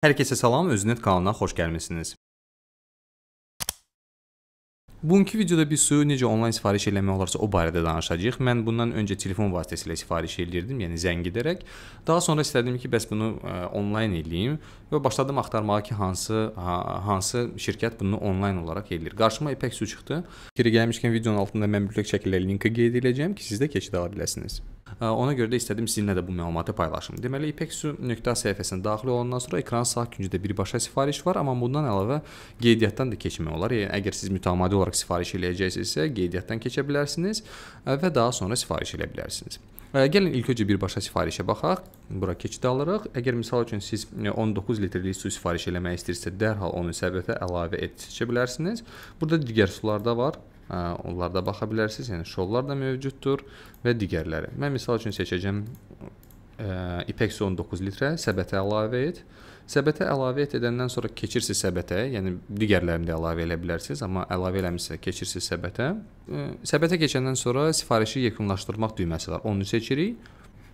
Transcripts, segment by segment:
Hər kəsə salam, Öznet kanalına xoş gəlmisiniz. Bugünkü videoda biz suyu necə onlayn sifariş eləmək olarsa o barədə danışacağıq. Mən bundan öncə telefon vasitəsilə sifariş eləyirdim, yəni zəng edərək. Daha sonra istədim ki, bəs bunu ə, e, onlayn eləyim və başladım axtarmağa ki, hansı ha, hansı şirkət bunu onlayn olaraq eləyir. Qarşıma ipək su çıxdı. Geri gəlmişkən videonun altında mən mütləq şəkildə linki qeyd edəcəm ki, siz də keçid ala biləsiniz. Ona görə də istədim sizinlə də bu məlumatı paylaşım. Deməli ipeksu.com səhifəsinə daxil olandan sonra ekran sağ küncdə birbaşa sifariş var, amma bundan əlavə qeydiyyatdan da keçmək olar. Yəni əgər siz mütəmadi olaraq sifariş eləyəcəksinizsə, qeydiyyatdan keçə bilərsiniz e, və daha sonra sifariş eləyə bilərsiniz. E, gəlin ilk öncə birbaşa sifarişə baxaq. Bura keçid alırıq. Əgər misal üçün siz 19 e, litrlik su sifariş eləmək istəyirsə, dərhal onu səbətə əlavə et seçə bilərsiniz. Burada digər sular da var. Hə, onlarda baxa bilərsiniz. Yəni şollar da mövcuddur və digərləri. Mən misal üçün seçəcəm ə, ipək su 19 litrə səbətə əlavə et. Səbətə əlavə et edəndən sonra keçirsiniz səbətə, yəni digərlərini də əlavə edə bilərsiniz, amma əlavə eləmisinizsə keçirsiniz səbətə. Ə, e, səbətə keçəndən sonra sifarişi yekunlaşdırmaq düyməsi var. Onu seçirik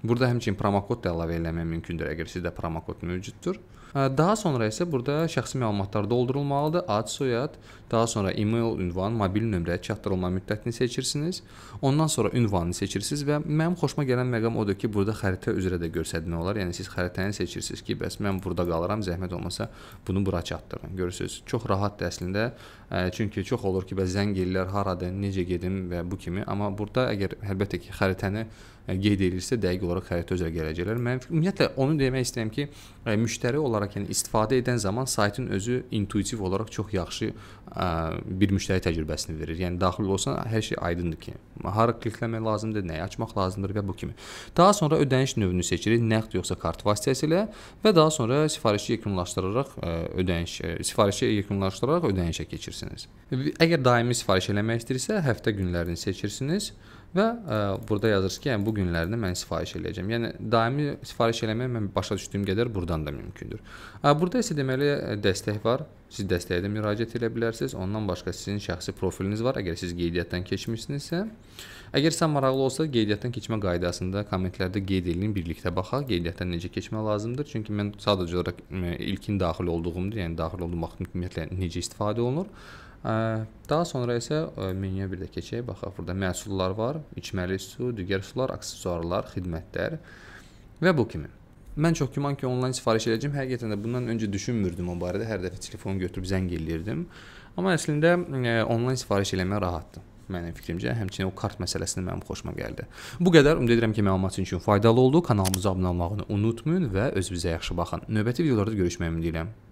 Burada həmçinin promokod da əlavə eləmək mümkündür əgər sizdə promokod mövcuddur. Daha sonra isə burada şəxsi məlumatlar doldurulmalıdır. Ad, soyad, daha sonra e-mail ünvan, mobil nömrə çatdırılma müddətini seçirsiniz. Ondan sonra ünvanı seçirsiniz və mənim xoşuma gələn məqam odur ki, burada xəritə üzrə də göstərilmək olar. Yəni siz xəritəni seçirsiniz ki, bəs mən burada qalıram, zəhmət olmasa bunu bura çatdırın. Görürsüz, çox rahatdır əslində. Çünki çox olur ki, bəs zəng eləyirlər, haradır, necə gedim və bu kimi. Amma burada əgər əlbəttə ki, xəritəni qeyd edirsə, dəqiq olaraq olaraq xəritə üzrə gələcəklər. Mənim ümumiyyətlə onu demək istəyirəm ki, e, müştəri olaraq yəni istifadə edən zaman saytın özü intuitiv olaraq çox yaxşı e, bir müştəri təcrübəsini verir. Yəni daxil olsan hər şey aydındır ki, hara klikləmək lazımdır, nəyi açmaq lazımdır və bu kimi. Daha sonra ödəniş növünü seçirik, nəqd yoxsa kart vasitəsilə ilə və daha sonra sifarişi yekunlaşdıraraq e, ödəniş sifarişi yekunlaşdıraraq ödənişə keçirsiniz. Əgər daimi sifariş eləmək istəyirsə, həftə günlərini seçirsiniz. Və ə, e, burada yazırsınız ki, yəni bu günlərində mən sifariş eləyəcəm. Yəni daimi sifariş eləmək mən başa düşdüyüm qədər burdan da mümkündür. Ə, e, burada isə deməli e, dəstək var. Siz dəstəyə də müraciət edə bilərsiniz. Ondan başqa sizin şəxsi profiliniz var, əgər siz qeydiyyatdan keçmisinizsə. Əgər sizə maraqlı olsa, qeydiyyatdan keçmə qaydasında kommentlərdə qeyd edin, birlikdə baxaq qeydiyyatdan necə keçmək lazımdır. Çünki mən sadəcə olaraq ilkin daxil olduğumdur, yəni daxil olduğum vaxt ümumiyyətlə necə istifadə olunur Daha sonra isə menyuya bir də keçək, baxaq burada məhsullar var, içməli su, digər sular, aksesuarlar, xidmətlər və bu kimi. Mən çox güman ki, onlayn sifariş edəcəm. Həqiqətən də bundan öncə düşünmürdüm o barədə. Hər dəfə telefonu götürüb zəng eləyirdim. Amma əslində e, onlayn sifariş eləmək rahatdır. Mənim fikrimcə, həmçinin o kart məsələsində mənim xoşuma gəldi. Bu qədər. Ümid edirəm ki, məlumat üçün faydalı oldu. Kanalımıza abunə olmağını unutmayın və özünüzə yaxşı baxın. Növbəti videolarda görüşməyə ümid edirəm.